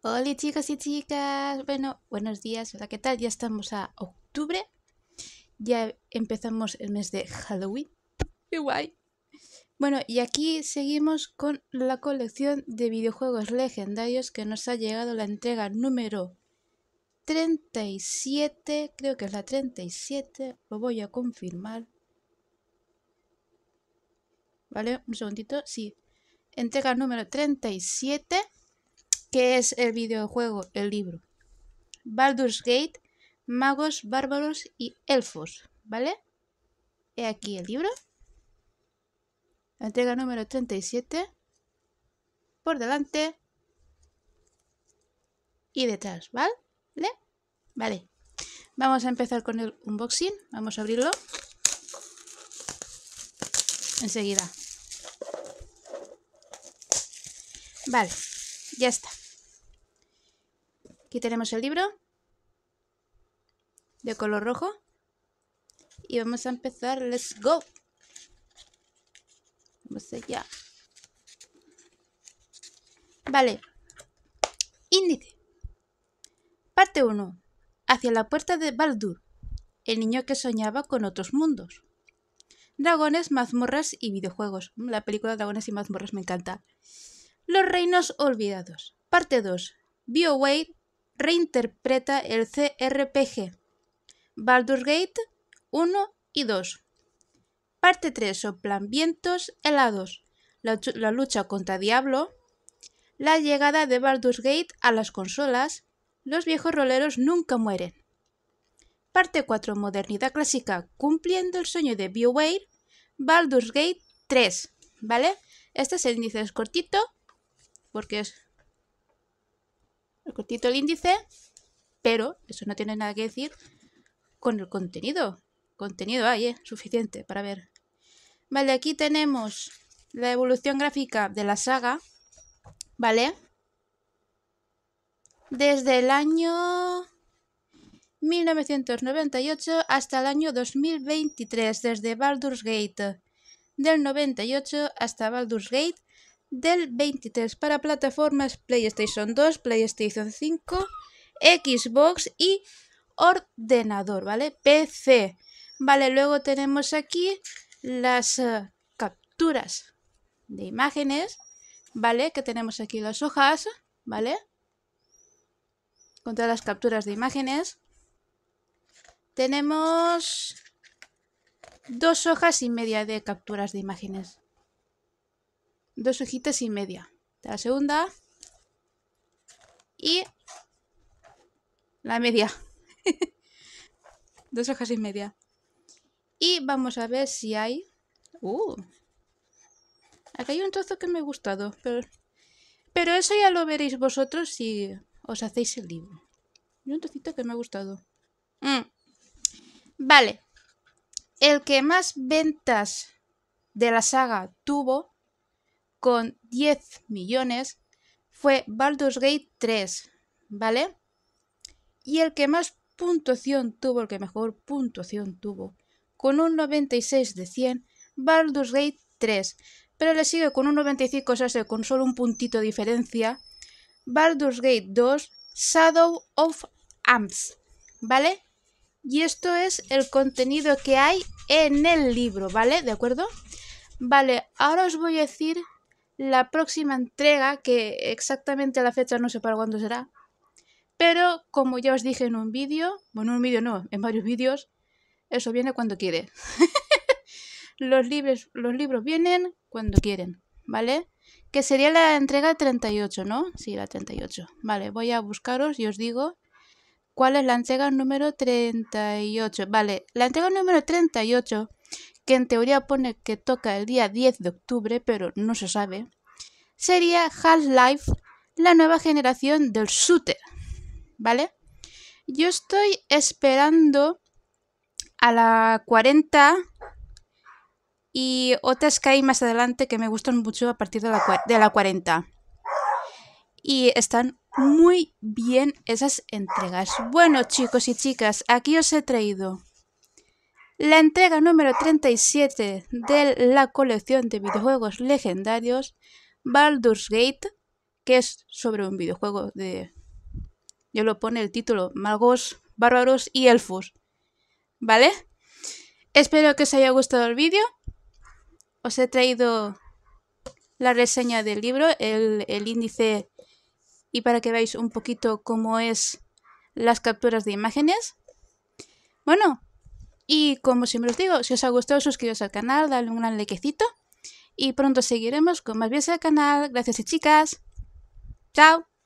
Hola chicas y chicas, bueno, buenos días, hola, ¿qué tal? Ya estamos a octubre, ya empezamos el mes de Halloween, qué guay. Bueno, y aquí seguimos con la colección de videojuegos legendarios que nos ha llegado la entrega número 37, creo que es la 37, lo voy a confirmar. ¿Vale? Un segundito, sí. Entrega número 37 ¿Qué es el videojuego? El libro. Baldur's Gate, magos, bárbaros y elfos, ¿vale? He aquí el libro. Entrega número 37. Por delante. Y detrás, ¿vale? Vale. Vamos a empezar con el unboxing. Vamos a abrirlo. Enseguida. Vale. Ya está. Aquí tenemos el libro de color rojo. Y vamos a empezar. ¡Let's go! Vamos allá. Vale. Índice. Parte 1. Hacia la puerta de Baldur. El niño que soñaba con otros mundos. Dragones, mazmorras y videojuegos. La película Dragones y mazmorras me encanta. Los Reinos Olvidados. Parte 2. BioWare reinterpreta el CRPG. Baldur's Gate 1 y 2. Parte 3. vientos helados. La, lucha contra Diablo. La llegada de Baldur's Gate a las consolas. Los viejos roleros nunca mueren. Parte 4. Modernidad clásica. Cumpliendo el sueño de BioWare. Baldur's Gate 3. ¿Vale? Este es el índice cortito porque es el cortito el índice, pero eso no tiene nada que decir con el contenido. Contenido hay, ¿eh? Suficiente para ver. Vale, aquí tenemos la evolución gráfica de la saga, ¿vale? Desde el año 1998 hasta el año 2023, desde Baldur's Gate. Del 98 hasta Baldur's Gate del 23 para plataformas PlayStation 2, PlayStation 5, Xbox y ordenador, ¿vale? PC. Vale, luego tenemos aquí las eh, capturas de imágenes, ¿vale? Que tenemos aquí las hojas, ¿vale? Con todas las capturas de imágenes. Tenemos dos hojas y media de capturas de imágenes dos hojitas y media la segunda y la media dos hojas y media y vamos a ver si hay uh, aquí hay un trozo que me ha gustado pero, pero eso ya lo veréis vosotros si os hacéis el libro y un trocito que me ha gustado mm. vale el que más ventas de la saga tuvo con 10 millones fue Baldur's Gate 3, ¿vale? Y el que más puntuación tuvo, el que mejor puntuación tuvo, con un 96 de 100, Baldur's Gate 3. Pero le sigue con un 95, o sea, con solo un puntito de diferencia, Baldur's Gate 2, Shadow of Amps, ¿vale? Y esto es el contenido que hay en el libro, ¿vale? ¿De acuerdo? Vale, ahora os voy a decir la próxima entrega, que exactamente a la fecha no sé para cuándo será, pero como ya os dije en un vídeo, bueno, en un vídeo no, en varios vídeos, eso viene cuando quiere. los, libros, los libros vienen cuando quieren, ¿vale? Que sería la entrega 38, ¿no? Sí, la 38. Vale, voy a buscaros y os digo cuál es la entrega número 38. Vale, la entrega número 38, que en teoría pone que toca el día 10 de octubre, pero no se sabe sería Half-Life, la nueva generación del shooter, ¿vale? Yo estoy esperando a la 40 y otras que hay más adelante que me gustan mucho a partir de la, de la 40. Y están muy bien esas entregas. Bueno, chicos y chicas, aquí os he traído la entrega número 37 de la colección de videojuegos legendarios Baldur's Gate, que es sobre un videojuego de... Yo lo pone el título, magos, bárbaros y elfos. ¿Vale? Espero que os haya gustado el vídeo. Os he traído la reseña del libro, el, índice y para que veáis un poquito cómo es las capturas de imágenes. Bueno, y como siempre os digo, si os ha gustado suscribiros al canal, dale un gran likecito y pronto seguiremos con más videos del canal. Gracias chicas. Chao.